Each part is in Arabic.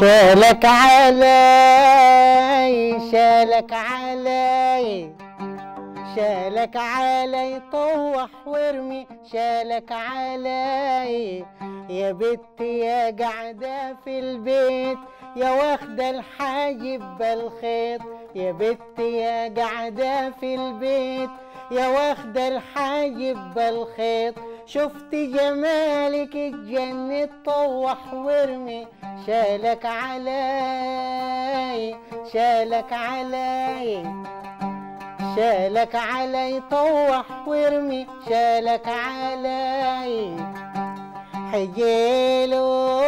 شالك علي شالك علي شالك علي طوح وارمي شالك علي يا بت يا قعدة في البيت يا واخدة الحاجب بالخيط يا بت يا قعدة في البيت يا واخدة الحاجب بالخيط شفت جمالك الجنة طوح ورمي شالك علي شالك علي شالك علي طوح وارمي شالك علي حجيلو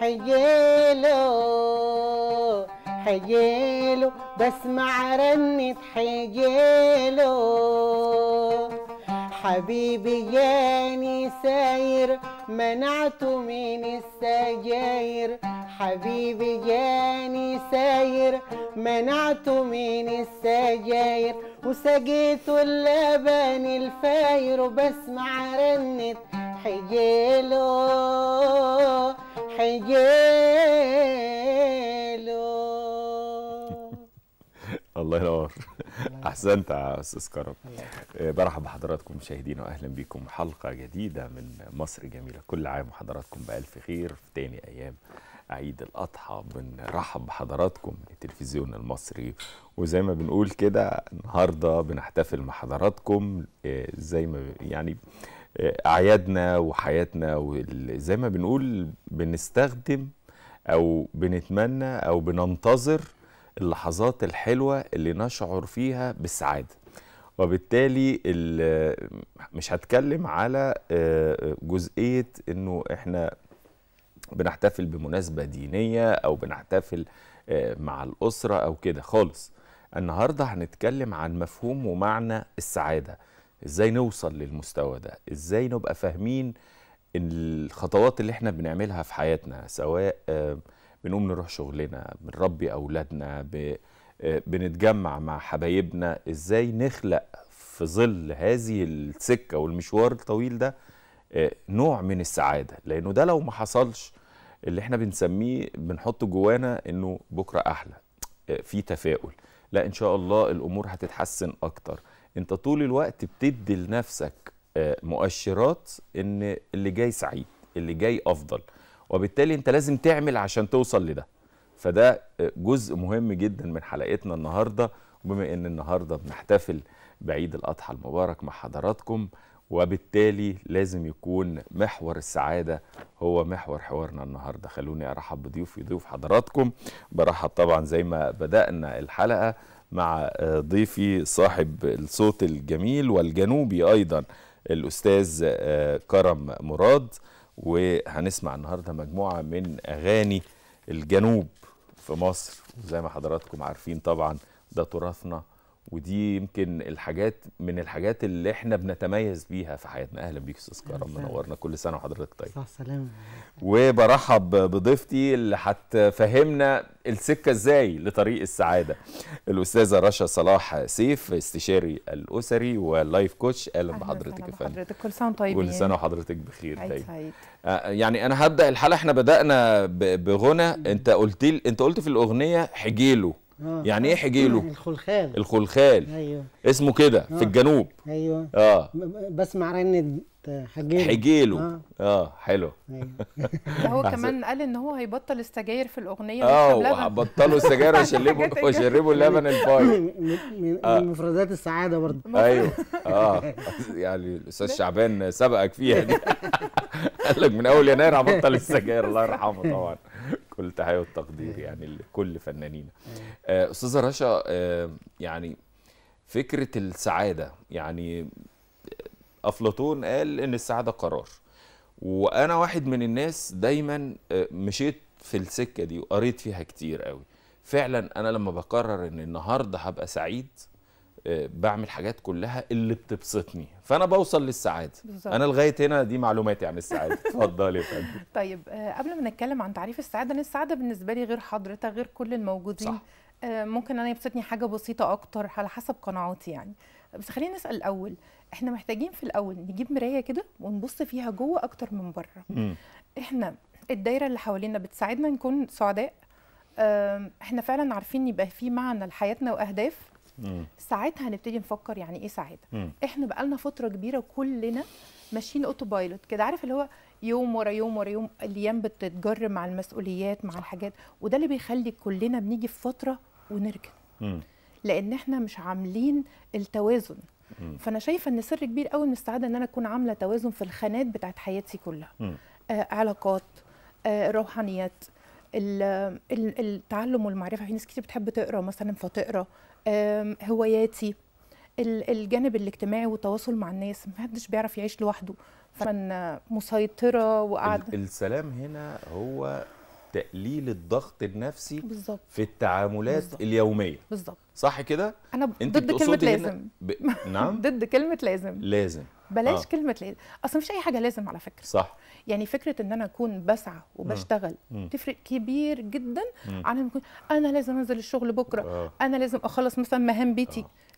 حجيلو حجيلو بسمع رنة حجيلو حبيبي جاني ساير منعته من السجاير حبيبي جاني ساير منعته من السجاير وسقيته اللبن الفاير وبسمع رنة حجيله حجيله الله ينور احسنت يا استاذ كرم آه، برحب بحضراتكم مشاهدينا واهلا بكم حلقه جديده من مصر جميله كل عام وحضراتكم بالف خير في تاني ايام عيد الاضحى بنرحب بحضراتكم من التلفزيون المصري وزي ما بنقول كده النهارده بنحتفل مع حضراتكم آه، زي ما يعني آه، اعيادنا وحياتنا وزي ما بنقول بنستخدم او بنتمنى او بننتظر اللحظات الحلوة اللي نشعر فيها بالسعادة وبالتالي مش هتكلم على آه، جزئية انه احنا بنحتفل بمناسبة دينية او بنحتفل آه، مع الأسرة او كده خالص النهاردة هنتكلم عن مفهوم ومعنى السعادة ازاي نوصل للمستوى ده ازاي نبقى فاهمين الخطوات اللي احنا بنعملها في حياتنا سواء آه بنقوم نروح شغلنا بنربي أولادنا ب... بنتجمع مع حبايبنا إزاي نخلق في ظل هذه السكة والمشوار الطويل ده آه، نوع من السعادة لأنه ده لو ما حصلش اللي احنا بنسميه بنحط جوانا انه بكرة أحلى آه، في تفاؤل لا إن شاء الله الأمور هتتحسن أكتر انت طول الوقت بتدي لنفسك آه، مؤشرات ان اللي جاي سعيد اللي جاي أفضل وبالتالي انت لازم تعمل عشان توصل لده فده جزء مهم جدا من حلقتنا النهارده بما ان النهارده بنحتفل بعيد الاضحى المبارك مع حضراتكم وبالتالي لازم يكون محور السعادة هو محور حوارنا النهاردة خلوني أرحب بضيوفي ضيوف حضراتكم برحب طبعا زي ما بدأنا الحلقة مع ضيفي صاحب الصوت الجميل والجنوبي أيضا الأستاذ كرم مراد وهنسمع النهارده مجموعه من اغاني الجنوب في مصر وزي ما حضراتكم عارفين طبعا ده تراثنا ودي يمكن الحاجات من الحاجات اللي احنا بنتميز بيها في حياتنا اهلا بيك استاذ كرم منورنا كل سنه وحضرتك طيب صح سلام وبرحب بضيفتي اللي هتفهمنا السكه ازاي لطريق السعاده الاستاذه رشا صلاح سيف استشاري الاسري واللايف كوتش اهلا بحضرتك يا فندم كل سنه طيبين كل سنه وحضرتك بخير عيد طيب. سعيد آه، يعني انا هبدا الحلقه احنا بدانا بغنى انت قلت انت قلت في الاغنيه حجيله آه. يعني ايه حجيله الخلخال الخلخال ايوه اسمه كده آه. في الجنوب ايوه اه بسمع رنه حجيله حجيله اه, آه حلو أيوه. هو كمان قال ان هو هيبطل السجاير في الاغنيه اه وهبطلوا السجاير واشربوا واشربوا اللبن الفاير من آه. مفردات السعاده برضه ايوه اه يعني الاستاذ شعبان سبقك فيها دي قال لك من اول يناير هبطل السجاير الله يرحمه طبعا إيه. يعني كل التحيه والتقدير يعني لكل فنانينا إيه. آه، استاذه رشا آه، يعني فكره السعاده يعني آه، افلاطون قال ان السعاده قرار وانا واحد من الناس دايما مشيت في السكه دي وقريت فيها كتير قوي فعلا انا لما بقرر ان النهارده هبقى سعيد آه، بعمل حاجات كلها اللي بتبسطني فانا بوصل للسعاده بالزبط. انا لغايه هنا دي معلوماتي عن السعاده اتفضلي يا فندم طيب آه، قبل ما نتكلم عن تعريف السعاده السعاده بالنسبه لي غير حضرتك غير كل الموجودين صح. آه، ممكن انا يبسطني حاجه بسيطه اكتر على حسب قناعاتي يعني بس خلينا نسال الاول احنا محتاجين في الاول نجيب مرايه كده ونبص فيها جوه اكتر من بره احنا الدايره اللي حوالينا بتساعدنا نكون سعداء احنا فعلا عارفين يبقى في معنى لحياتنا واهداف ساعتها هنبتدي نفكر يعني ايه سعاده مم. احنا بقالنا فتره كبيره كلنا ماشيين اوتو بايلوت كده عارف اللي هو يوم ورا يوم ورا يوم الايام بتتجر مع المسؤوليات مع الحاجات وده اللي بيخلي كلنا بنيجي في فتره ونركن مم. لان احنا مش عاملين التوازن مم. فانا شايفه ان سر كبير قوي من السعاده ان انا اكون عامله توازن في الخانات بتاعت حياتي كلها آه علاقات آه روحانيات التعلم والمعرفه في ناس كتير بتحب تقرا مثلا فتقرا هواياتي الجانب الاجتماعي والتواصل مع الناس محدش بيعرف يعيش لوحده فانا مسيطره وقاعده السلام هنا هو تقليل الضغط النفسي بالزبط. في التعاملات بالزبط. اليوميه بالظبط صح كده انا ضد كلمه لازم ب... نعم ضد كلمه لازم لازم بلاش آه. كلمه لازم اصلا مفيش اي حاجه لازم على فكره صح يعني فكره ان انا اكون بسعى وبشتغل مم. تفرق كبير جدا مم. عن انا لازم انزل الشغل بكره آه. انا لازم اخلص مثلا مهام بيتي آه.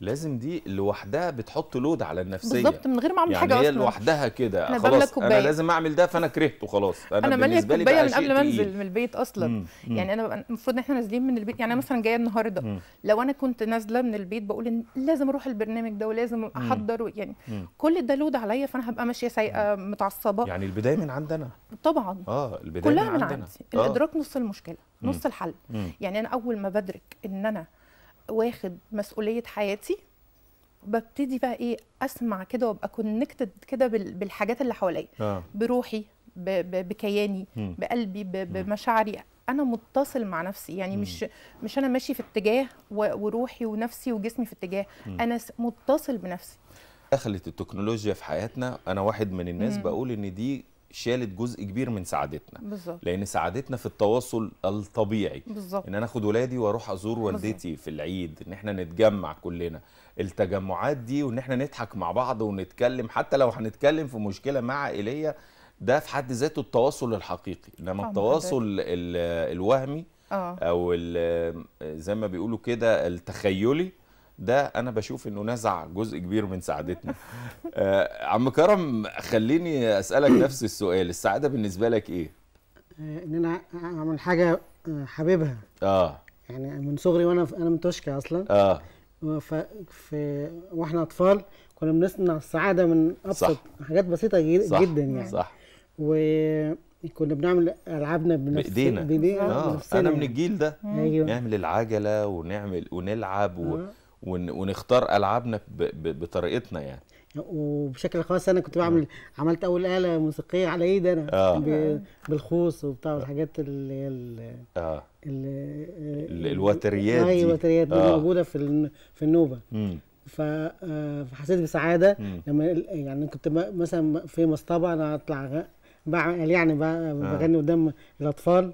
لازم دي لوحدها بتحط لود على النفسيه بالظبط من غير ما اعمل يعني حاجه اصلا يعني هي لوحدها كده خلاص كوباية. انا لازم اعمل ده فانا كرهته خلاص انا, أنا ماليه كوبايه من قبل ما انزل من البيت اصلا مم. مم. يعني انا المفروض ان احنا نازلين من البيت يعني انا مثلا جايه النهارده مم. لو انا كنت نازله من البيت بقول ان لازم اروح البرنامج ده ولازم احضر يعني مم. كل ده لود عليا فانا هبقى ماشيه سايقه متعصبه يعني البدايه من عندنا طبعا اه البدايه كلها من, عندنا. عندي آه. الادراك نص المشكله نص الحل يعني انا اول ما بدرك ان انا واخد مسؤوليه حياتي ببتدي بقى ايه اسمع كده وابقى كونكتد كده بالحاجات اللي حواليا آه. بروحي بكياني م. بقلبي بمشاعري انا متصل مع نفسي يعني م. مش مش انا ماشي في اتجاه وروحي ونفسي وجسمي في اتجاه م. انا متصل بنفسي دخلت التكنولوجيا في حياتنا انا واحد من الناس بقول ان دي شالت جزء كبير من سعادتنا بالزبط. لان سعادتنا في التواصل الطبيعي بالزبط. ان انا اخد ولادي واروح ازور والدتي بالزبط. في العيد ان احنا نتجمع كلنا التجمعات دي وان احنا نضحك مع بعض ونتكلم حتى لو هنتكلم في مشكله مع عائليه ده في حد ذاته التواصل الحقيقي انما التواصل الوهمي أوه. او زي ما بيقولوا كده التخيلي ده انا بشوف انه نزع جزء كبير من سعادتنا آه عم كرم خليني اسالك نفس السؤال السعاده بالنسبه لك ايه آه، ان انا اعمل حاجه آه، حاببها اه يعني من صغري وانا انا من اصلا اه ف... في واحنا اطفال كنا بنصنع السعاده من ابسط حاجات بسيطه جدا صح. جدا يعني صح و كنا بنعمل العابنا بنفس... بايدينا بايدينا آه. انا من يعني. الجيل ده أيوه. نعمل العجله ونعمل ونلعب و... آه. ونختار العابنا بطريقتنا يعني وبشكل خاص انا كنت بعمل عملت اول اله موسيقيه على ايدي انا آه. بالخوص وبتاع والحاجات اللي هي اه الوتريات أيوة، دي الوتريات دي آه. موجوده في في النوبه مم. آه، فحسيت بسعاده مم. لما يعني كنت مثلا في مصطبه انا اطلع بعمل يعني آه. بغني قدام الاطفال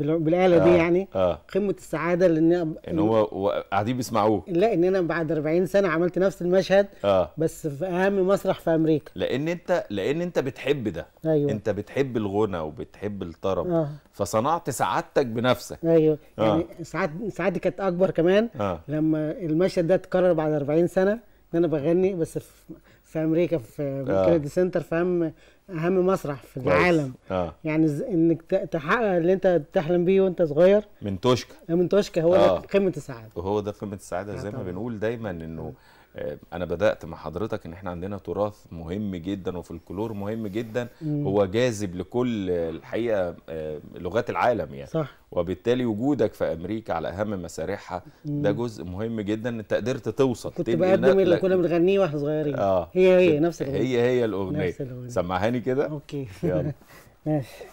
بالاله آه دي يعني آه. قمه السعاده لان ان, إن هو قاعدين بيسمعوه لا ان انا بعد 40 سنه عملت نفس المشهد آه. بس في اهم مسرح في امريكا لان انت لان انت بتحب ده أيوة. انت بتحب الغنى وبتحب الطرب آه. فصنعت سعادتك بنفسك ايوه آه. يعني سعاد سعادتي كانت اكبر كمان آه. لما المشهد ده اتكرر بعد 40 سنه ان انا بغني بس في في امريكا في كندي آه. سنتر في اهم اهم مسرح في العالم آه. يعني انك تحقق اللي انت تحلم بيه وانت صغير من توشكا من توشكا هو آه. ده قمه السعاده وهو ده قمه السعاده زي ما بنقول دايما انه آه. آه، انا بدات مع حضرتك ان احنا عندنا تراث مهم جدا الكلور مهم جدا هو جاذب لكل الحقيقه آه، لغات العالم يعني صح. وبالتالي وجودك في امريكا على اهم مسارحها ده جزء مهم جدا انت قدرت توصل كنت بقدم اللي كنا بنغنيه واحنا صغيرين آه. هي هي نفس الاغنيه هي هي الاغنيه سمعهاني كده اوكي يلا ماشي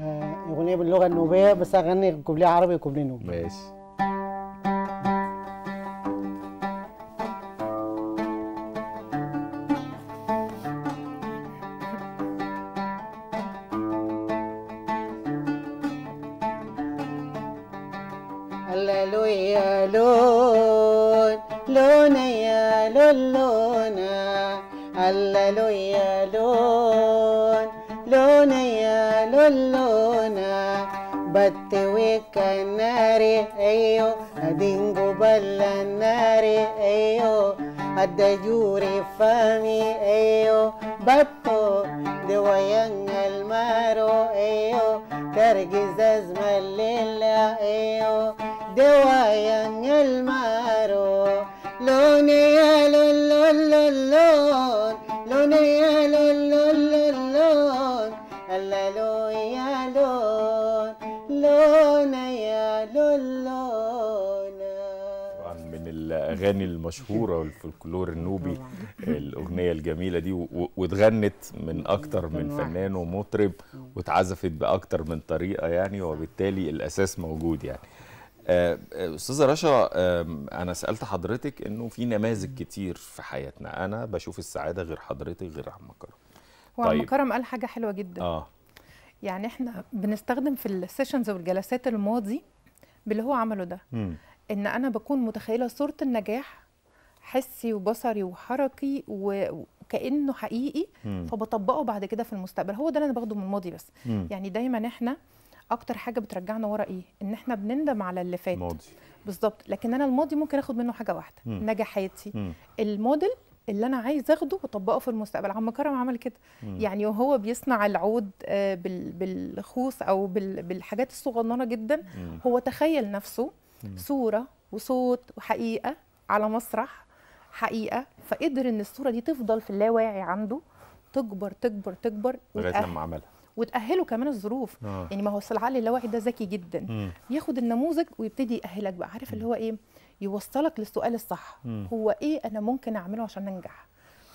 آه، اغنيه باللغه النوبيه بس اغني كوبليه عربي وكوبليه نوبي ماشي لولونا يا لولونا طبعا من الاغاني المشهوره والفولكلور النوبي الاغنيه الجميله دي واتغنت من اكتر من فنان ومطرب واتعزفت باكتر من طريقه يعني وبالتالي الاساس موجود يعني آه، آه، استاذه رشا انا سالت حضرتك انه في نماذج كتير في حياتنا انا بشوف السعاده غير حضرتك غير عم كرم طيب. عم كرم قال حاجه حلوه جدا اه يعني احنا بنستخدم في السيشنز والجلسات الماضي باللي هو عمله ده مم. ان انا بكون متخيله صوره النجاح حسي وبصري وحركي وكانه حقيقي مم. فبطبقه بعد كده في المستقبل هو ده اللي انا باخده من الماضي بس مم. يعني دايما احنا اكتر حاجه بترجعنا ورا ايه ان احنا بنندم على اللي فات بالظبط لكن انا الماضي ممكن اخد منه حاجه واحده مم. نجاحاتي مم. الموديل اللي انا عايز اخده واطبقه في المستقبل عم كرم عمل كده مم. يعني وهو بيصنع العود آه، بالخوص او بالحاجات الصغننه جدا مم. هو تخيل نفسه مم. صوره وصوت وحقيقه على مسرح حقيقه فقدر ان الصوره دي تفضل في اللاواعي عنده تكبر تكبر تكبر لغايه لما عملها وتاهله كمان الظروف آه. يعني ما هو العقل اللاواعي ده ذكي جدا م. ياخد النموذج ويبتدي ياهلك بقى عارف اللي هو ايه يوصلك للسؤال الصح م. هو ايه انا ممكن اعمله عشان انجح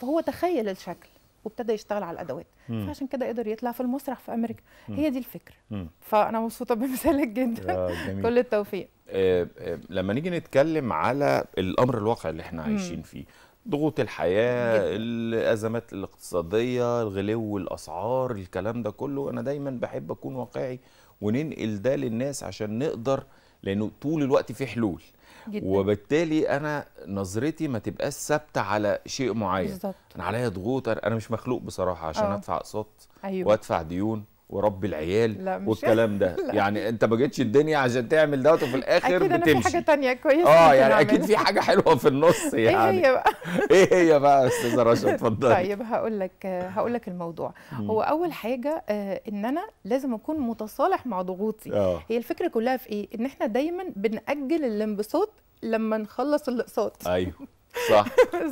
فهو تخيل الشكل وابتدى يشتغل على الادوات مم. فعشان كده قدر يطلع في المسرح في امريكا مم. هي دي الفكره مم. فانا مبسوطه بمثالك جدا كل التوفيق آه آه لما نيجي نتكلم على الامر الواقع اللي احنا عايشين فيه ضغوط الحياه جدا. الازمات الاقتصاديه الغلو الاسعار الكلام ده كله انا دايما بحب اكون واقعي وننقل ده للناس عشان نقدر لانه طول الوقت في حلول جدا. وبالتالي انا نظرتي ما تبقاش ثابته على شيء معين بالزبط. انا عليا ضغوط انا مش مخلوق بصراحه عشان أوه. ادفع اقساط أيوة. وادفع ديون ورب العيال لا مش والكلام ده لا. يعني انت ما جيتش الدنيا عشان تعمل دوت وفي الاخر أكيد بتمشي اكيد في حاجه تانية كويس اه يعني اكيد في حاجه حلوه في النص يعني ايه هي يعني. بقى ايه هي بقى يا استاذه رشا اتفضلي طيب هقول لك هقول لك الموضوع هو اول حاجه آه، ان انا لازم اكون متصالح مع ضغوطي أوه. هي الفكره كلها في ايه ان احنا دايما بنأجل الانبساط لما نخلص الاقساط ايوه صح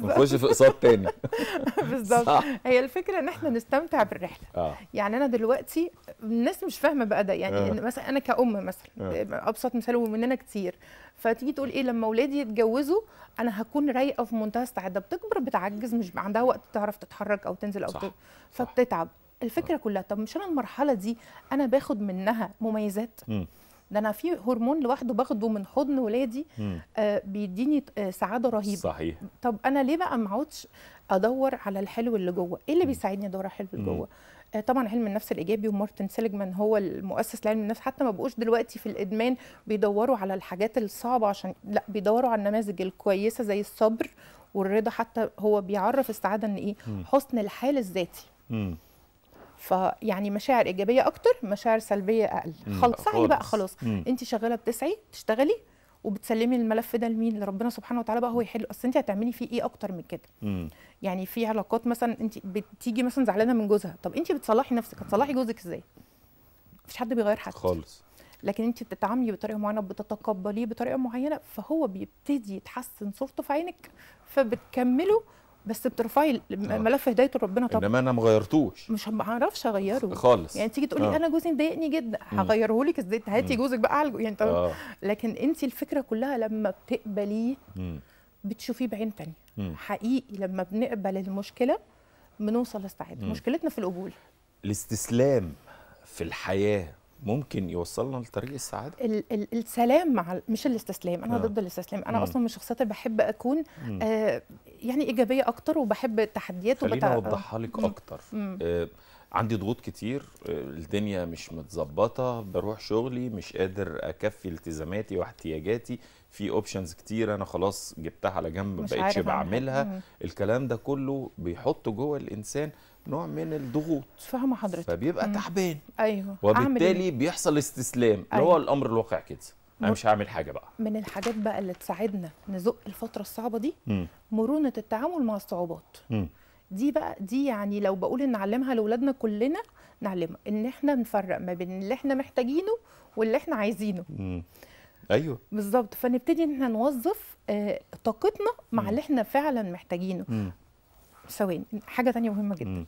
ونخش في اقساط تاني بالظبط هي الفكره ان احنا نستمتع بالرحله آه. يعني انا دلوقتي الناس مش فاهمه بقى ده يعني آه. مثلا انا كأم مثلا آه. ابسط مثال ومننا كتير فتيجي تقول ايه لما اولادي يتجوزوا انا هكون رايقه في منتهى السعاده بتكبر بتعجز مش عندها وقت تعرف تتحرك او تنزل او صح. فبتتعب الفكره كلها طب مش انا المرحله دي انا باخد منها مميزات م. ده انا في هرمون لوحده باخده من حضن ولادي آه بيديني آه سعاده رهيبه صحيح طب انا ليه بقى ما اقعدش ادور على الحلو اللي جوه ايه اللي مم. بيساعدني ادور على الحلو اللي جوه آه طبعا علم النفس الايجابي ومارتن سيليجمان هو المؤسس لعلم النفس حتى ما بقوش دلوقتي في الادمان بيدوروا على الحاجات الصعبه عشان لا بيدوروا على النماذج الكويسه زي الصبر والرضا حتى هو بيعرف السعاده ان ايه مم. حسن الحال الذاتي مم. فيعني مشاعر ايجابيه اكتر مشاعر سلبيه اقل خلص سعي بقى خلاص انت شغاله بتسعي تشتغلي وبتسلمي الملف ده لمين لربنا سبحانه وتعالى بقى هو يحل اصل انت هتعملي فيه ايه اكتر من كده مم. يعني في علاقات مثلا انت بتيجي مثلا زعلانه من جوزها طب انت بتصلحي نفسك هتصلحي جوزك ازاي مفيش حد بيغير حد خالص لكن انت بتتعاملي بطريقه معينه بتتقبليه بطريقه معينه فهو بيبتدي يتحسن صورته في عينك فبتكمله بس بترفعي آه. ملف هدايه ربنا طبعا انما انا ما غيرتوش مش ما اعرفش اغيره خالص يعني تيجي تقولي آه. انا جوزي مضايقني جدا هغيره لك ازاي هاتي جوزك بقى على يعني طب آه. لكن انت الفكره كلها لما بتقبليه بتشوفيه بعين ثانيه حقيقي لما بنقبل المشكله بنوصل للسعاده مشكلتنا في القبول الاستسلام في الحياه ممكن يوصلنا لطريق السعاده ال ال السلام مع مش الاستسلام انا آه. ضد الاستسلام انا اصلا من الشخصيات اللي بحب اكون آه يعني ايجابيه اكتر وبحب التحديات خليني اوضحها لك اكتر آه عندي ضغوط كتير آه، الدنيا مش متظبطه بروح شغلي مش قادر اكفي التزاماتي واحتياجاتي في اوبشنز كتير انا خلاص جبتها على جنب ما بقتش بعملها الكلام ده كله بيحط جوه الانسان نوع من الضغوط فاهمه حضرتك فبيبقى مم. تعبان ايوه وبالتالي أعمل إيه؟ بيحصل استسلام أيوة. هو الامر الواقع كده انا مش هعمل حاجه بقى من الحاجات بقى اللي تساعدنا نزق الفتره الصعبه دي مم. مرونه التعامل مع الصعوبات مم. دي بقى دي يعني لو بقول ان نعلمها لاولادنا كلنا نعلمها ان احنا نفرق ما بين اللي احنا محتاجينه واللي احنا عايزينه مم. ايوه بالظبط فنبتدي ان احنا نوظف آه، طاقتنا مع اللي احنا فعلا محتاجينه ثواني حاجه ثانيه مهمه جدا م.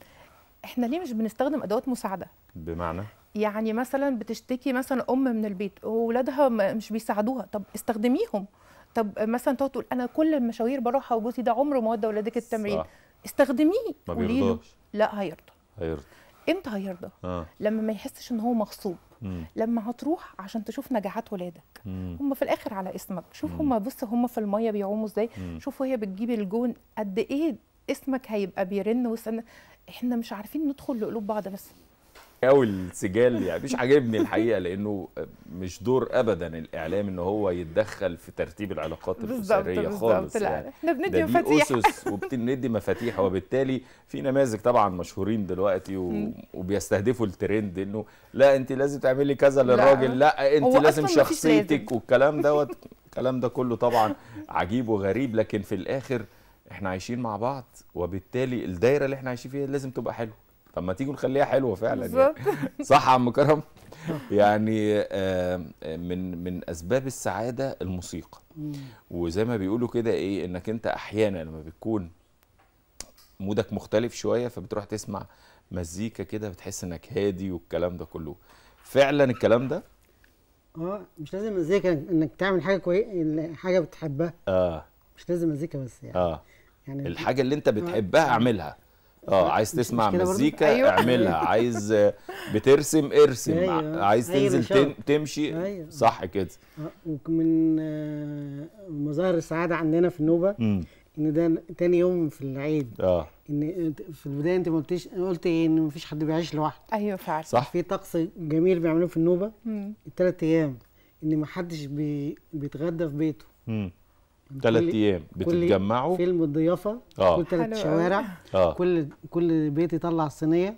احنا ليه مش بنستخدم ادوات مساعده بمعنى يعني مثلا بتشتكي مثلا ام من البيت واولادها مش بيساعدوها طب استخدميهم طب مثلا تقعد تقول انا كل المشاوير بروحها وجوزي ده عمره ما ودى ولادك التمرين صح. استخدميه ما بيرضاش لا هيرضى هيرضى امتى هيرضى آه. لما ما يحسش ان هو مغصوب لما هتروح عشان تشوف نجاحات ولادك هم في الاخر على اسمك شوف هم بص هم في الميه بيعوموا ازاي شوف وهي بتجيب الجون قد ايه اسمك هيبقى بيرن وسن احنا مش عارفين ندخل لقلوب بعض بس او السجال يعني مش عاجبني الحقيقه لانه مش دور ابدا الاعلام ان هو يتدخل في ترتيب العلاقات الاسريه خالص بالزبط يعني احنا بندي مفاتيح اسس وبندي مفاتيح وبالتالي في نماذج طبعا مشهورين دلوقتي وبيستهدفوا الترند انه لا انت لازم تعملي كذا للراجل لا انت لازم شخصيتك والكلام دوت الكلام ده كله طبعا عجيب وغريب لكن في الاخر احنا عايشين مع بعض وبالتالي الدايره اللي احنا عايشين فيها لازم تبقى حلوه طب ما تيجوا نخليها حلوه فعلا يعني صح يا عم كرم يعني من من اسباب السعاده الموسيقى وزي ما بيقولوا كده ايه انك انت احيانا لما بتكون مودك مختلف شويه فبتروح تسمع مزيكا كده بتحس انك هادي والكلام ده كله فعلا الكلام ده اه مش لازم مزيكا انك تعمل حاجه كويسه حاجه بتحبها اه مش لازم مزيكا بس يعني اه يعني الحاجه اللي انت بتحبها اعملها اه عايز تسمع مزيكا أيوة. اعملها عايز آه، بترسم ارسم أيوة. عايز أيوة تنزل أيوة تمشي أيوة. صح كده آه، من آه، مظاهر السعاده عندنا في النوبه ان ده تاني يوم في العيد اه ان في البدايه انت ما قلتيش قلت ايه ان مفيش حد بيعيش لوحده ايوه فعلا صح في طقس جميل بيعملوه في النوبه الثلاث ايام ان ما حدش بي... بيتغدى في بيته مم. ثلاث ايام بتتجمعوا فيلم الضيافه آه. كل ثلاث شوارع آه. كل كل بيت يطلع الصينيه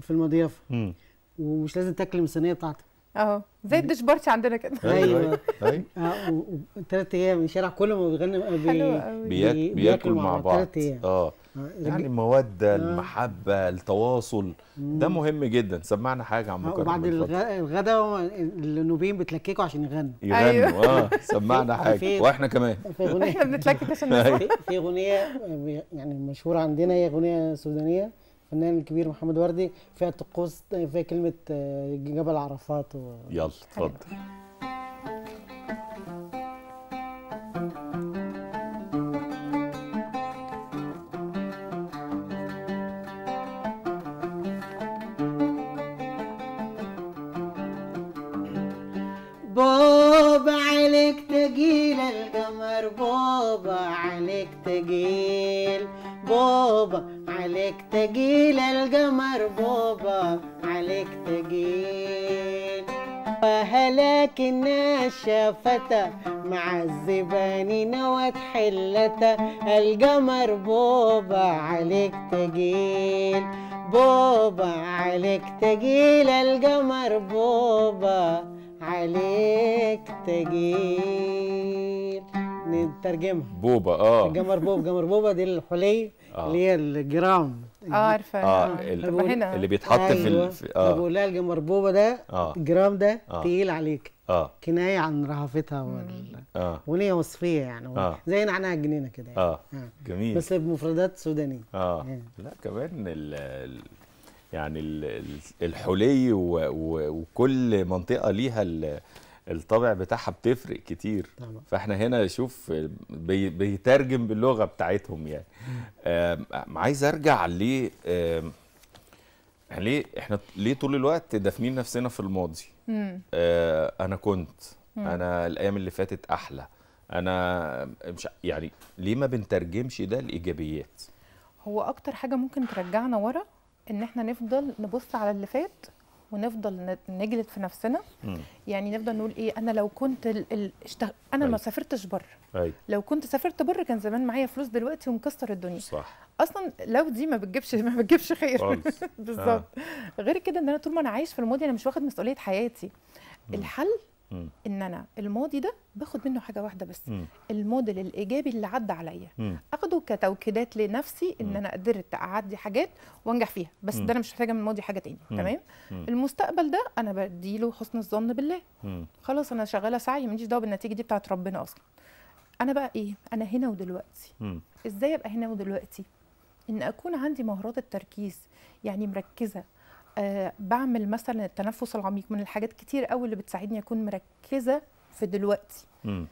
فيلم الضيافه ومش لازم تاكل من الصينيه بتاعتك اه زي الدش بارتي عندنا كده ايوه ايوه ثلاث أيوة. أيوة. آه، ايام الشارع كله ما بيغني بي... بياكل, بياكل مع بعض ثلاث ايام اه آه، يعني الموده آه. المحبه التواصل ده مهم جدا سمعنا حاجه عم آه، مكرم وبعد الغدا النوبين بتلككوا عشان يغنوا يغنوا أيوه. اه سمعنا حاجه واحنا كمان في اغنيه احنا بنتلكك عشان أيوه. في اغنيه يعني مشهوره عندنا هي اغنيه سودانيه الفنان الكبير محمد وردي فيها طقوس فيها كلمه جبل عرفات و... يلا اتفضل بابا عليك تجيل بابا عليك تجيل القمر بابا عليك تجيل فهلاك الناس شافتا مع نوت حلتا القمر بابا عليك تجيل بابا عليك تجيل القمر بابا عليك تجيل ترجمها بوبا اه جمر بوب جمر بوبا دي الحلي آه. اللي هي الجرام اه عارفه اه, آه. هنا اللي بيتحط أيوة. في, ال... اه بقول لها الجمر بوبا ده آه. الجرام ده آه. تقيل عليك اه كنايه عن رهافتها وال... آه. وليها وصفيه يعني آه. زي نعناع الجنينه كده يعني. آه. اه جميل بس بمفردات سودانيه آه. اه لا كمان ال... يعني الحلي وكل منطقه ليها ال... الطابع بتاعها بتفرق كتير طبعا. فاحنا هنا شوف بيترجم باللغه بتاعتهم يعني عايز ارجع ليه يعني ليه احنا ليه طول الوقت دافنين نفسنا في الماضي آه انا كنت مم. انا الايام اللي فاتت احلى انا مش يعني ليه ما بنترجمش ده لايجابيات هو اكتر حاجه ممكن ترجعنا ورا ان احنا نفضل نبص على اللي فات ونفضل نجلد في نفسنا م. يعني نفضل نقول ايه انا لو كنت ال... ال... اشتغ... انا أي. ما أيوة. سافرتش بره أيوة. لو كنت سافرت بره كان زمان معايا فلوس دلوقتي ومكسر الدنيا صح اصلا لو دي ما بتجيبش ما بتجيبش خير بالظبط آه. غير كده ان انا طول ما انا عايش في الماضي انا مش واخد مسؤوليه حياتي م. الحل م. ان انا الماضي ده باخد منه حاجه واحده بس م. الموديل الايجابي اللي عدى عليا اخده كتوكيدات لنفسي ان م. انا قدرت اعدي حاجات وانجح فيها بس م. ده انا مش محتاجه من الماضي حاجه تاني تمام المستقبل ده انا بديله حسن الظن بالله م. خلاص انا شغاله سعي ماليش دعوه بالنتيجه دي بتاعت ربنا اصلا انا بقى ايه انا هنا ودلوقتي م. ازاي ابقى هنا ودلوقتي ان اكون عندي مهارات التركيز يعني مركزه آه، بعمل مثلا التنفس العميق من الحاجات كتير قوي اللي بتساعدني اكون مركزه في دلوقتي م.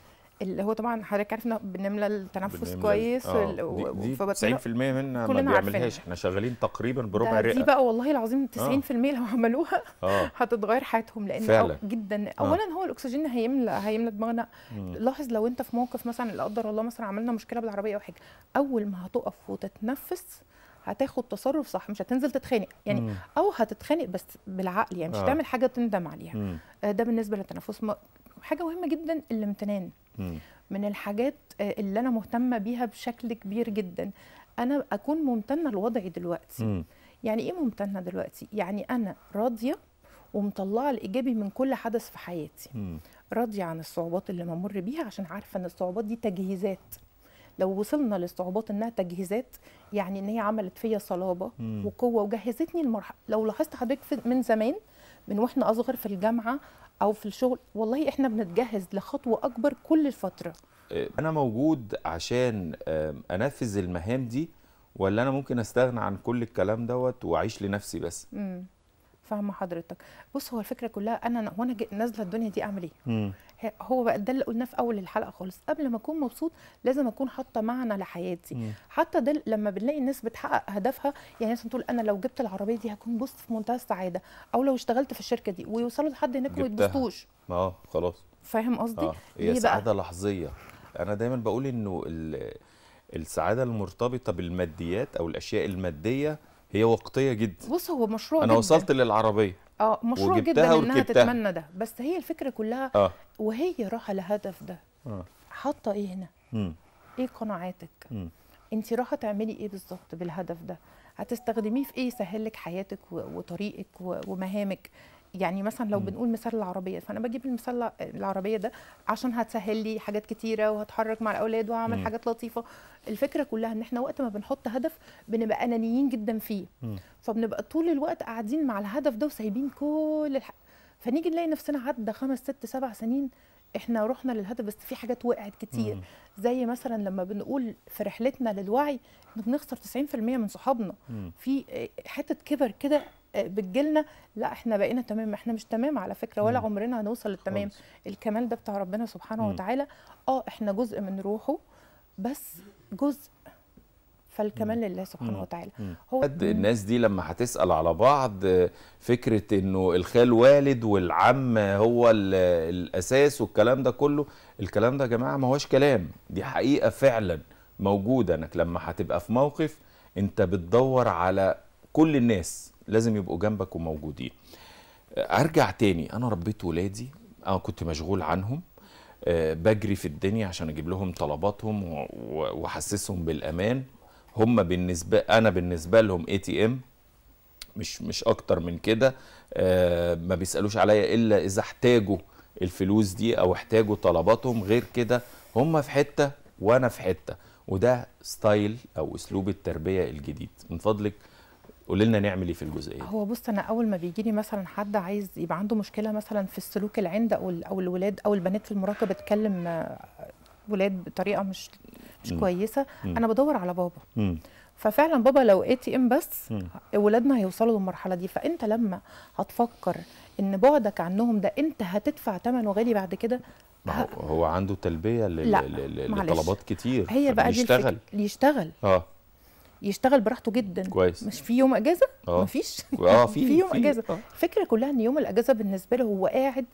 اللي هو طبعا حضرتك عارف بنملى التنفس بنملى كويس آه. دي, 90% منا ما بيعملهاش احنا شغالين تقريبا بربع رئه دي بقى والله العظيم 90% آه. لو عملوها آه. هتتغير حياتهم لان فعلا. جدا آه. اولا آه. هو الاكسجين هيملى هيملى دماغنا لاحظ لو انت في موقف مثلا لا قدر الله مثلا عملنا مشكله بالعربيه او حاجه اول ما هتقف وتتنفس هتاخد تصرف صح مش هتنزل تتخانق يعني او هتتخانق بس بالعقل يعني مش آه. هتعمل حاجه تندم عليها آه، ده بالنسبه للتنفس حاجه مهمه جدا الامتنان من الحاجات آه، اللي انا مهتمه بيها بشكل كبير جدا انا اكون ممتنه لوضعي دلوقتي يعني ايه ممتنه دلوقتي يعني انا راضيه ومطلعه الايجابي من كل حدث في حياتي راضيه عن الصعوبات اللي بمر بيها عشان عارفه ان الصعوبات دي تجهيزات لو وصلنا للصعوبات انها تجهيزات يعني ان هي عملت فيا صلابه مم. وقوه وجهزتني المرحلة لو لاحظت حضرتك من زمان من واحنا اصغر في الجامعه او في الشغل والله احنا بنتجهز لخطوه اكبر كل الفتره آه، انا موجود عشان انفذ المهام دي ولا انا ممكن استغنى عن كل الكلام دوت واعيش لنفسي بس امم فاهمه حضرتك بص هو الفكره كلها انا وانا نازله الدنيا دي اعمل ايه هو بقى ده اللي قلناه في اول الحلقه خالص قبل ما اكون مبسوط لازم اكون حاطه معنى لحياتي مم. حتى ده لما بنلاقي الناس بتحقق هدفها يعني مثلا تقول انا لو جبت العربيه دي هكون بص في منتهى السعاده او لو اشتغلت في الشركه دي ويوصلوا لحد هناك وما يتبسطوش اه خلاص فاهم قصدي آه. هي إيه سعاده لحظيه انا دايما بقول انه السعاده المرتبطه بالماديات او الاشياء الماديه هي وقتيه جدا بص هو مشروع انا جداً. وصلت للعربيه اه مشروع جدا انها تتمنى ده بس هي الفكره كلها آه. وهي رايحه لهدف ده آه. حاطه ايه هنا م. ايه قناعاتك انت رايحه تعملي ايه بالظبط بالهدف ده هتستخدميه في ايه يسهل لك حياتك وطريقك ومهامك يعني مثلا لو بنقول مثال العربيه فانا بجيب المثال العربيه ده عشان هتسهل لي حاجات كتيره وهتحرك مع الاولاد وهعمل حاجات لطيفه الفكره كلها ان احنا وقت ما بنحط هدف بنبقى انانيين جدا فيه فبنبقى طول الوقت قاعدين مع الهدف ده وسايبين كل الح... فنيجي نلاقي نفسنا عدى خمس ست سبع سنين احنا رحنا للهدف بس في حاجات وقعت كتير مم. زي مثلا لما بنقول في رحلتنا للوعي بنخسر 90% من صحابنا في حته كبر كده بتجيلنا لا احنا بقينا تمام احنا مش تمام على فكره ولا عمرنا هنوصل للتمام الكمال ده بتاع ربنا سبحانه وتعالى اه احنا جزء من روحه بس جزء فالكمال لله سبحانه وتعالى هو الناس دي لما هتسال على بعض فكره انه الخال والد والعم هو الاساس والكلام ده كله الكلام ده يا جماعه ما هوش كلام دي حقيقه فعلا موجوده انك لما هتبقى في موقف انت بتدور على كل الناس لازم يبقوا جنبك وموجودين ارجع تاني انا ربيت ولادي انا كنت مشغول عنهم آه، بجري في الدنيا عشان اجيب لهم طلباتهم واحسسهم بالامان هم بالنسبه انا بالنسبه لهم اي تي ام مش مش اكتر من كده آه، ما بيسالوش عليا الا اذا احتاجوا الفلوس دي او احتاجوا طلباتهم غير كده هم في حته وانا في حته وده ستايل او اسلوب التربيه الجديد من فضلك قول لنا نعمل ايه في الجزئيه هو بص انا اول ما بيجي لي مثلا حد عايز يبقى عنده مشكله مثلا في السلوك العند او او الولاد او البنات في المراهقه بتكلم آه، ولاد بطريقه مش مش م. كويسه م. انا بدور على بابا م. ففعلا بابا لو اي تي ام بس ولادنا هيوصلوا للمرحله دي فانت لما هتفكر ان بعدك عنهم ده انت هتدفع ثمنه غالي بعد كده ما هو عنده تلبيه لطلبات كتير هي بقى يشتغل يشتغل اه يشتغل براحته جدا كويس مش في يوم اجازه أوه. مفيش اه في في يوم فيه. اجازه آه. الفكره كلها ان يوم الاجازه بالنسبه له هو قاعد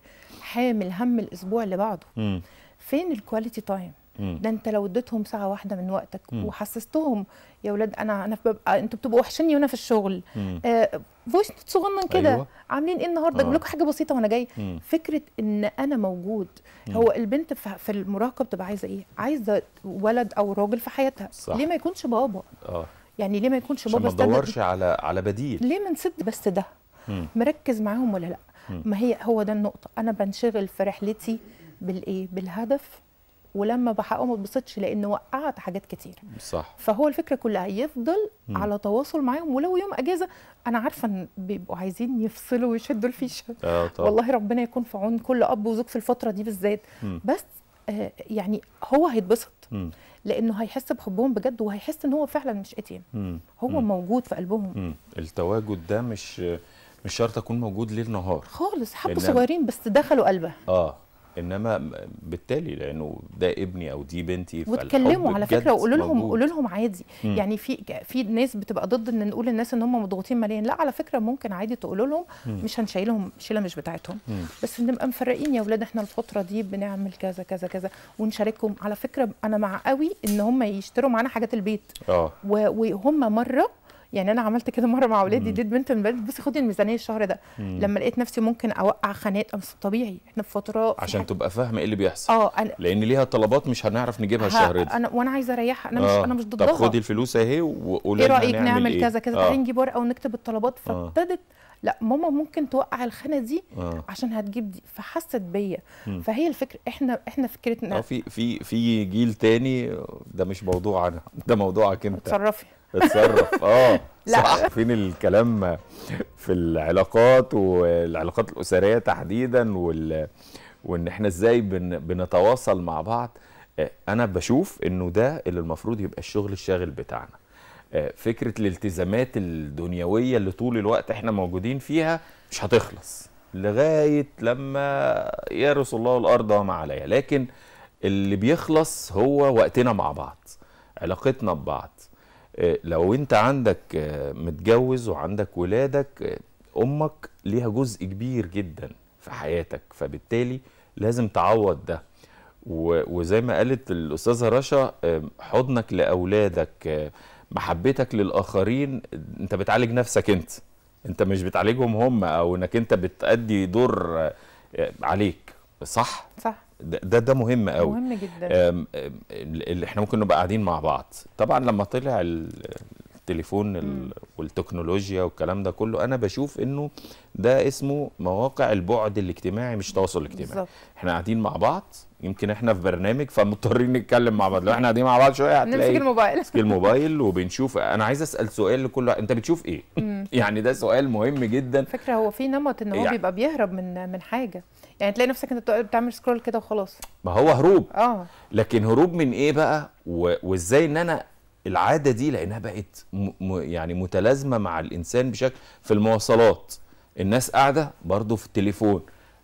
حامل هم الاسبوع اللي بعده مم. فين الكواليتي تايم ده انت لو اديتهم ساعه واحده من وقتك وحسستهم يا اولاد انا انا ببقى انتوا بتبقوا وحشني وانا في الشغل آه فويس نوت صغنن كده أيوة. عاملين ايه النهارده اجيب آه. لكم حاجه بسيطه وانا جاي مم. فكره ان انا موجود مم. هو البنت في المراهقه بتبقى عايزه ايه عايزه ولد او راجل في حياتها صح. ليه ما يكونش بابا اه يعني ليه ما يكونش بابا ما تدورش على على بديل ليه ما نسد بس ده مم. مركز معاهم ولا لا مم. ما هي هو ده النقطه انا بنشغل في رحلتي بالايه بالهدف ولما بحققه ما اتبسطش لان وقعت حاجات كتير صح فهو الفكره كلها يفضل مم. على تواصل معاهم ولو يوم اجازه انا عارفه ان بيبقوا عايزين يفصلوا ويشدوا الفيشه آه طبعا. والله ربنا يكون في عون كل اب وزوج في الفتره دي بالذات بس آه يعني هو هيتبسط لانه هيحس بحبهم بجد وهيحس ان هو فعلا مش اتيم هو مم. موجود في قلبهم مم. التواجد ده مش مش شرط اكون موجود ليل نهار خالص حتى صغيرين بس دخلوا قلبه اه انما بالتالي لانه ده ابني او دي بنتي واتكلموا على فكره وقولوا لهم قولوا لهم عادي مم. يعني في في ناس بتبقى ضد ان نقول الناس ان هم مضغوطين ماليا لا على فكره ممكن عادي تقولوا لهم مش هنشيلهم شيله مش بتاعتهم مم. بس نبقى مفرقين يا اولاد احنا الفتره دي بنعمل كذا كذا كذا ونشاركهم على فكره انا مع قوي ان هم يشتروا معانا حاجات البيت اه وهم مره يعني انا عملت كده مره مع اولادي اديت بنت المبادئ بصي خدي الميزانيه الشهر ده مم. لما لقيت نفسي ممكن اوقع خانات امس طبيعي احنا في فتره عشان في تبقى فاهمه ايه اللي بيحصل اه أنا لان ليها طلبات مش هنعرف نجيبها الشهر ده انا وانا عايزه اريحها انا مش آه. انا مش ضدها طب خدي الفلوس اهي وقولي ايه رايك نعمل إيه؟ كذا كذا آه. تعالي نجيب ورقه ونكتب الطلبات آه. فابتدت لا ماما ممكن توقع الخانه دي آه. عشان هتجيب دي فحست بيا فهي الفكره احنا احنا فكرتنا آه، في في في جيل تاني ده مش موضوعنا ده موضوعك انت اتصرفي اتصرف اه صح فين الكلام في العلاقات والعلاقات الاسريه تحديدا وال... وان احنا ازاي بن... بنتواصل مع بعض آه، انا بشوف انه ده اللي المفروض يبقى الشغل الشاغل بتاعنا آه، فكره الالتزامات الدنيويه اللي طول الوقت احنا موجودين فيها مش هتخلص لغايه لما يرث الله الارض وما عليها لكن اللي بيخلص هو وقتنا مع بعض علاقتنا ببعض آه، لو انت عندك آه، متجوز وعندك ولادك آه، امك ليها جزء كبير جدا في حياتك فبالتالي لازم تعوض ده وزي ما قالت الاستاذه رشا حضنك لاولادك محبتك للاخرين انت بتعالج نفسك انت انت مش بتعالجهم هم او انك انت بتأدي دور عليك صح صح ده ده مهم قوي مهم جدا آم آم احنا ممكن نبقى قاعدين مع بعض طبعا لما طلع التليفون والتكنولوجيا والكلام ده كله انا بشوف انه ده اسمه مواقع البعد الاجتماعي مش تواصل الاجتماعي بالزبط. احنا قاعدين مع بعض يمكن احنا في برنامج فمضطرين نتكلم مع بعض لو احنا قاعدين مع بعض شويه هتلاقي نمسك الموبايل نمسك الموبايل وبنشوف انا عايز اسال سؤال لكل انت بتشوف ايه يعني ده سؤال مهم جدا فكره هو في نمط ان هو يعني بيبقى بيهرب من من حاجه يعني تلاقي نفسك انت بتعمل سكرول كده وخلاص ما هو هروب اه لكن هروب من ايه بقى و... وازاي ان انا العاده دي لانها بقت م... يعني متلازمه مع الانسان بشكل في المواصلات الناس قاعده برضو في التليفون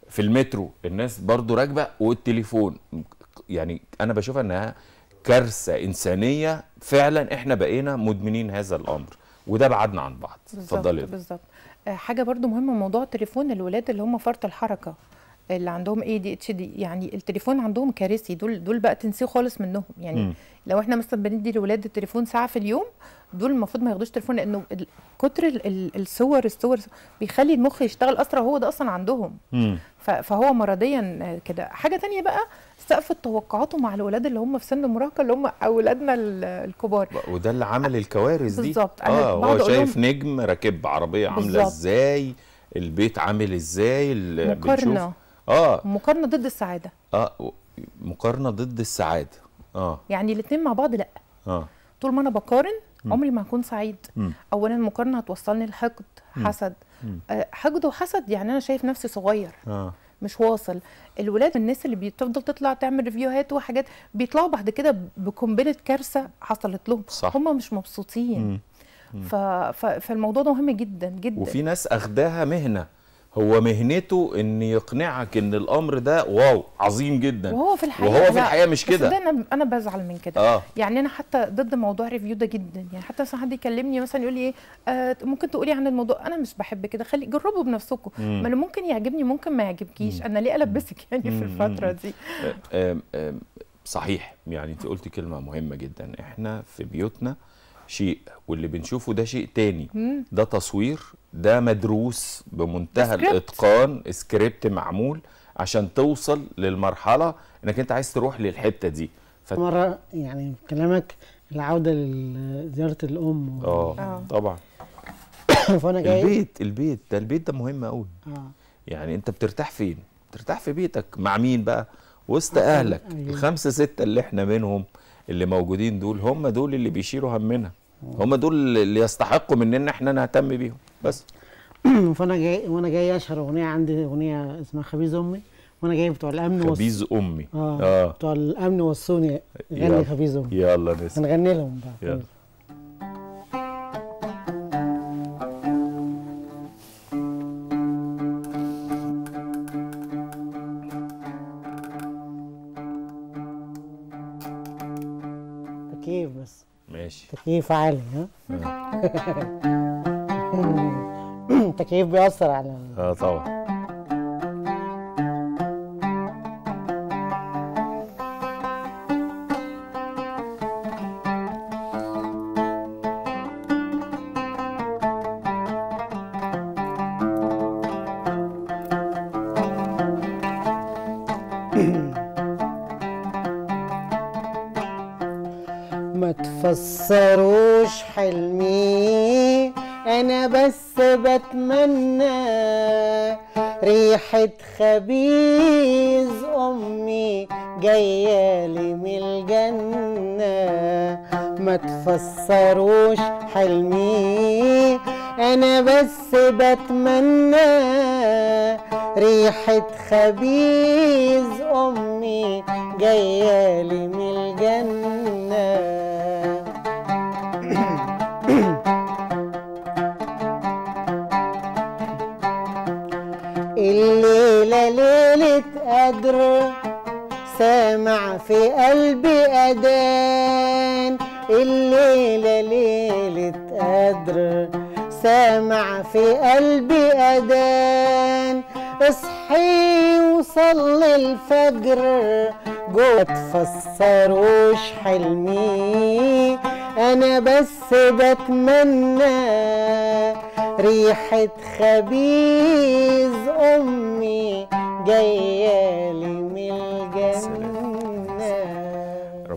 في المترو الناس برضو راكبه والتليفون يعني انا بشوف انها كارثه انسانيه فعلا احنا بقينا مدمنين هذا الامر وده بعدنا عن بعض اتفضلي بالظبط آه، حاجه برضو مهمه موضوع التليفون الولاد اللي هم فرط الحركه اللي عندهم اي دي اتش دي يعني التليفون عندهم كارثي دول دول بقى تنسيه خالص منهم يعني م. لو احنا مثلا بندي للولاد التليفون ساعه في اليوم دول المفروض ما ياخدوش تليفون لانه كتر الصور الصور بيخلي المخ يشتغل اسرع هو ده اصلا عندهم م. فهو مرضيا كده حاجه تانية بقى سقف التوقعات مع الاولاد اللي هم في سن المراهقه اللي هم اولادنا الكبار وده اللي عمل الكوارث دي بالظبط اه هو شايف نجم راكب عربيه عامله ازاي البيت عامل ازاي مقارنه اه مقارنه ضد السعاده اه مقارنه ضد السعاده اه يعني الاثنين مع بعض لا اه طول ما انا بقارن م. عمري ما هكون سعيد م. اولا المقارنه هتوصلني لحقد حسد آه حقد وحسد يعني انا شايف نفسي صغير آه. مش واصل الولاد الناس اللي بتفضل تطلع تعمل ريفيوهات وحاجات بيطلعوا بعد كده بقنبله كارثه حصلت لهم صح. هم مش مبسوطين ف... ف... فالموضوع ده مهم جدا جدا وفي ناس اخداها مهنه هو مهنته ان يقنعك ان الامر ده واو عظيم جدا وهو في الحقيقه وهو في الحقيقه مش كده ده انا انا بزعل من كده آه. يعني انا حتى ضد موضوع ريفيو ده جدا يعني حتى مثلا حد يكلمني مثلا يقول لي ايه آه ممكن تقولي عن الموضوع انا مش بحب كده خلي جربوا بنفسكم ما انا ممكن يعجبني ممكن ما يعجبكيش انا ليه البسك يعني في الفتره دي آه،, آه آه صحيح يعني انت قلتي كلمه مهمه جدا احنا في بيوتنا شيء واللي بنشوفه ده شيء تاني ده تصوير ده مدروس بمنتهى سكريبت. الاتقان سكريبت معمول عشان توصل للمرحله انك انت عايز تروح للحته دي ف... مره يعني كلامك العوده لزياره الام و... آه،, اه طبعا فانا جاي البيت البيت ده البيت ده مهم قوي اه يعني انت بترتاح فين بترتاح في بيتك مع مين بقى وسط اهلك أيوه. الخمسه سته اللي احنا منهم اللي موجودين دول هم دول اللي بيشيلوا همنا هم دول اللي يستحقوا مننا احنا نهتم بيهم بس فانا جاي وانا جاي اشهر اغنيه عندي اغنيه اسمها خبيز امي وانا جاي بتوع الامن خبيز وص... امي اه, آه. بتوع الامن وصوني غني خبيز امي يلا نسمع هنغني لهم بقى يلا. تكييف عالي ها التكييف بيأثر على اه طبعا ما تفسر أتمنى ريحة خبيز أمي جاية لي من الجنة الليلة ليلة قدر سامع في قلبي أدان الليلة ليلة قدر سامع في قلبي أذان اصحي وصلي الفجر جوه تفسروش حلمي أنا بس بتمنى ريحة خبيز أمي جاية لي من الجنة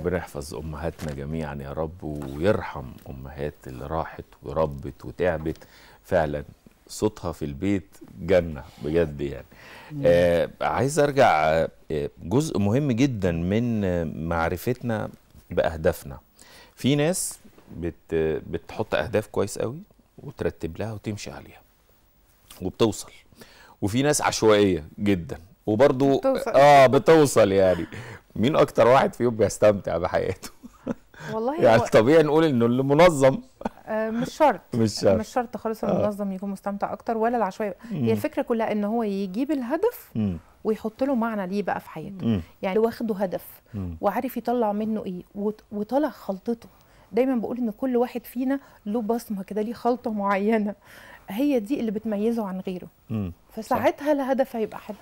ربنا يحفظ امهاتنا جميعا يا رب ويرحم امهات اللي راحت وربت وتعبت فعلا صوتها في البيت جنه بجد يعني آه عايز ارجع آه، جزء مهم جدا من معرفتنا باهدافنا في ناس بت بتحط اهداف كويس قوي وترتب لها وتمشي عليها وبتوصل وفي ناس عشوائيه جدا وبرضو بتوصل. اه بتوصل يعني مين اكتر واحد فيهم بيستمتع بحياته والله يعني هو... طبيعي نقول انه المنظم آه، مش شرط مش شرط مش شرط خالص آه. المنظم يكون مستمتع اكتر ولا العشوائي هي الفكره كلها ان هو يجيب الهدف مم. ويحط له معنى ليه بقى في حياته مم. يعني واخده هدف مم. وعارف يطلع منه ايه وطلع خلطته دايما بقول ان كل واحد فينا له بصمه كده ليه خلطه معينه هي دي اللي بتميزه عن غيره مم. فساعتها الهدف هيبقى حلو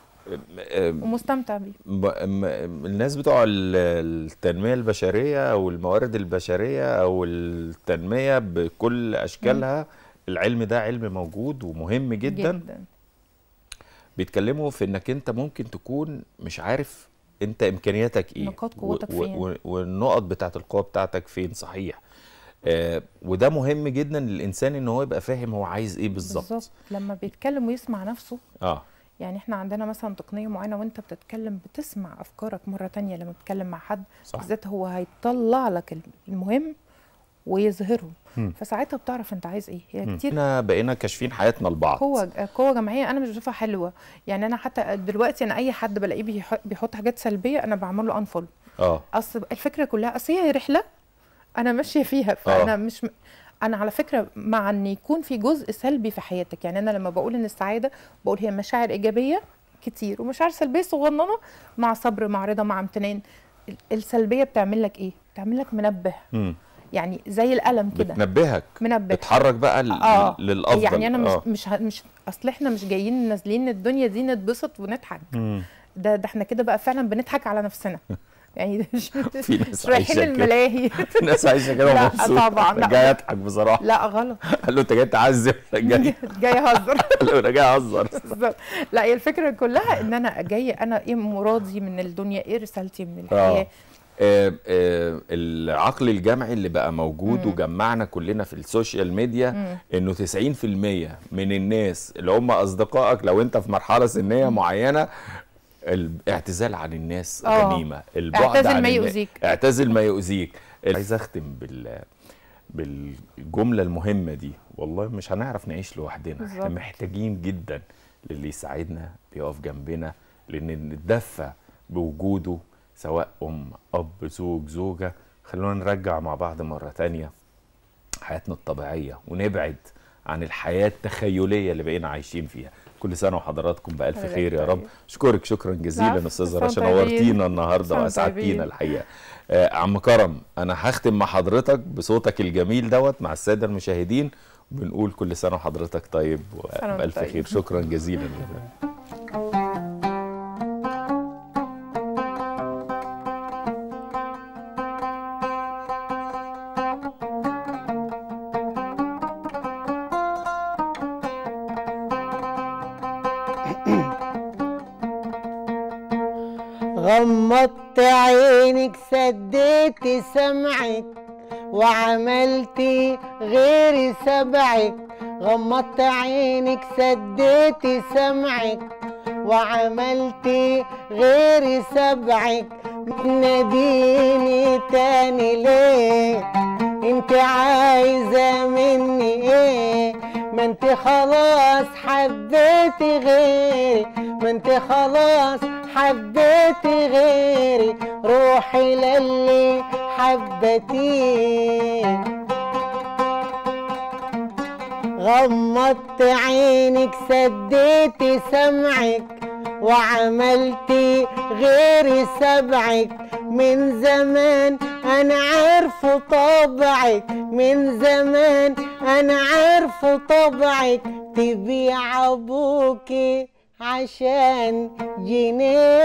ومستمتع بيه الناس بتوع التنميه البشريه او الموارد البشريه او التنميه بكل اشكالها مم. العلم ده علم موجود ومهم جدا, جداً. بيتكلموا في انك انت ممكن تكون مش عارف انت امكانياتك ايه نقاط قوتك فين والنقط بتاعه القوه بتاعتك فين صحيح آه وده مهم جدا للانسان ان هو يبقى فاهم هو عايز ايه بالظبط لما بيتكلم ويسمع نفسه اه يعني احنا عندنا مثلا تقنيه معينه وانت بتتكلم بتسمع افكارك مره تانية لما بتتكلم مع حد بالذات هو هيطلع لك المهم ويظهره فساعتها بتعرف انت عايز ايه هي يعني كتير احنا بقينا كاشفين حياتنا لبعض قوه قوه جماعيه انا مش بشوفها حلوه يعني انا حتى دلوقتي انا اي حد بلاقيه بيحط حاجات سلبيه انا بعمل له انفول اه اصل الفكره كلها اصل هي رحله انا ماشيه فيها فانا أوه. مش انا على فكره مع ان يكون في جزء سلبي في حياتك يعني انا لما بقول ان السعاده بقول هي مشاعر ايجابيه كتير ومشاعر سلبيه صغننه مع صبر مع رضا مع امتنان السلبيه بتعمل لك ايه بتعمل لك منبه م. يعني زي الالم كده بتنبهك منبه بتحرك بقى آه. للافضل يعني انا مش آه. مش مش اصل احنا مش جايين نازلين الدنيا دي نتبسط ونضحك ده ده احنا كده بقى فعلا بنضحك على نفسنا يعني في ناس رايحين الملاهي في ناس عايشه كده ومبسوطه لا طبعا جاي اضحك بصراحه لا غلط قال له انت جاي تعذب جاي جاي اهزر قال له انا جاي اهزر لا هي الفكره كلها ان انا جاي انا ايه مرادي من الدنيا ايه رسالتي من الحياه آه. آه آه العقل الجمعي اللي بقى موجود مم. وجمعنا كلنا في السوشيال ميديا مم. انه 90% من الناس اللي هم اصدقائك لو انت في مرحله سنيه معينه الاعتزال عن الناس آه. غنيمه اعتزل ما يؤذيك اعتزل ما يؤذيك عايز اختم بال بالجمله المهمه دي والله مش هنعرف نعيش لوحدنا احنا محتاجين جدا للي يساعدنا بيقف جنبنا لان نتدفى بوجوده سواء ام اب زوج زوجه خلونا نرجع مع بعض مره تانية حياتنا الطبيعيه ونبعد عن الحياه التخيليه اللي بقينا عايشين فيها كل سنه وحضراتكم بالف طيب، خير يا رب طيب. اشكرك شكرا جزيلا استاذه رشا نورتينا النهارده واسعدتينا الحقيقه آه عم كرم انا هختم مع حضرتك بصوتك الجميل دوت مع الساده المشاهدين بنقول كل سنه وحضرتك طيب وبالف طيب. خير شكرا جزيلا عملت سمعك وعملت غير سبعك غمضت عينك سديت سمعك وعملت غير سبعك تناديني تاني ليه انت عايزة مني ايه ما انت خلاص حبيتي غيري ما انت خلاص حبيت غيري روحي للي حبتيه غمضت عينك سديت سمعك وعملت غير سبعك من زمان انا عارف طبعك من زمان انا عارف طبعك تبيع ابوكي عشان جنيه